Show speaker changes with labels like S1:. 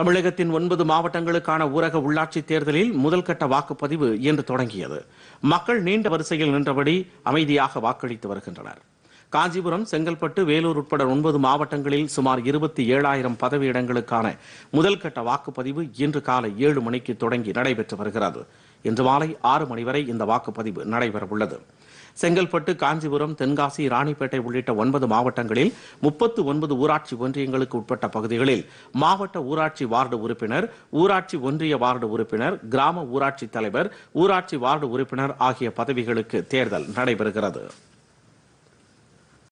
S1: தமிழகத்தின் ஒன்பது மாவட்டங்களுக்கான ஊரக உள்ளாட்சித் தேர்தலில் முதல்கட்ட வாக்குப்பதிவு இன்று தொடங்கியது மக்கள் நீண்ட வரிசையில் நின்றபடி அமைதியாக வாக்களித்து வருகின்றனர் காஞ்சிபுரம் செங்கல்பட்டு வேலூர் உட்பட ஒன்பது மாவட்டங்களில் சுமார் இருபத்தி ஏழாயிரம் பதவியிடங்களுக்கான முதல்கட்ட வாக்குப்பதிவு இன்று காலை ஏழு மணிக்கு தொடங்கி நடைபெற்று வருகிறது இன்று மாலை ஆறு மணி வரை இந்த வாக்குப்பதிவு நடைபெறவுள்ளது செங்கல்பட்டு காஞ்சிபுரம் தென்காசி ராணிப்பேட்டை உள்ளிட்ட ஒன்பது மாவட்டங்களில் முப்பத்து ஒன்பது ஊராட்சி ஒன்றியங்களுக்கு உட்பட்ட பகுதிகளில் மாவட்ட ஊராட்சி வார்டு உறுப்பினர் ஊராட்சி ஒன்றிய வார்டு உறுப்பினர் கிராம ஊராட்சி தலைவர் ஊராட்சி வார்டு உறுப்பினர் ஆகிய பதவிகளுக்கு தேர்தல் நடைபெறுகிறது